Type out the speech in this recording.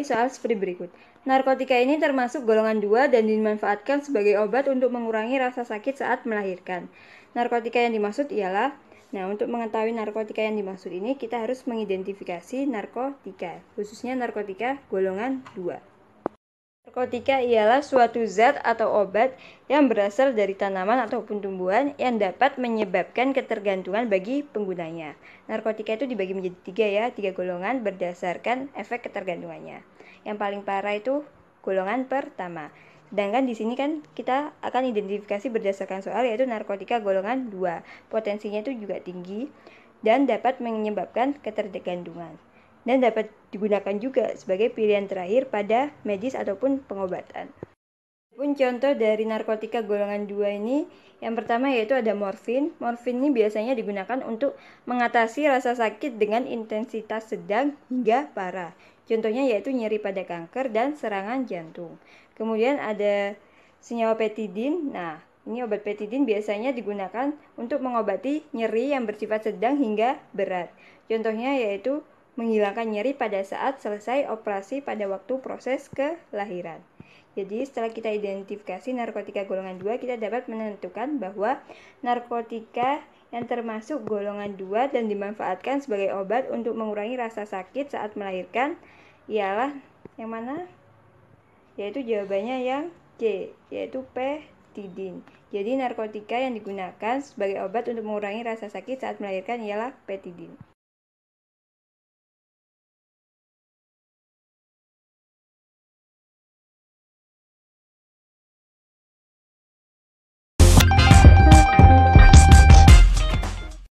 mengetahui soal seperti berikut. Narkotika ini termasuk golongan dua dan dimanfaatkan sebagai obat untuk mengurangi rasa sakit saat melahirkan. Narkotika yang dimaksud ialah Nah, untuk mengetahui narkotika yang dimaksud ini, kita harus mengidentifikasi narkotika, khususnya narkotika golongan 2. Narkotika ialah suatu zat atau obat yang berasal dari tanaman ataupun tumbuhan yang dapat menyebabkan ketergantungan bagi penggunanya. Narkotika itu dibagi menjadi tiga ya, tiga golongan berdasarkan efek ketergantungannya. Yang paling parah itu golongan pertama. Sedangkan di sini kan kita akan identifikasi berdasarkan soal yaitu narkotika golongan 2. Potensinya itu juga tinggi dan dapat menyebabkan ketergantungan dan dapat digunakan juga sebagai pilihan terakhir pada medis ataupun pengobatan. Pun contoh dari narkotika golongan 2 ini, yang pertama yaitu ada morfin. Morfin ini biasanya digunakan untuk mengatasi rasa sakit dengan intensitas sedang hingga parah. Contohnya yaitu nyeri pada kanker dan serangan jantung. Kemudian ada senyawa petidin. Nah, ini obat petidin biasanya digunakan untuk mengobati nyeri yang bersifat sedang hingga berat. Contohnya yaitu menghilangkan nyeri pada saat selesai operasi pada waktu proses kelahiran. Jadi setelah kita identifikasi narkotika golongan 2, kita dapat menentukan bahwa narkotika yang termasuk golongan 2 dan dimanfaatkan sebagai obat untuk mengurangi rasa sakit saat melahirkan ialah yang mana? Yaitu jawabannya yang C, yaitu P, tidin. Jadi narkotika yang digunakan sebagai obat untuk mengurangi rasa sakit saat melahirkan ialah petidin.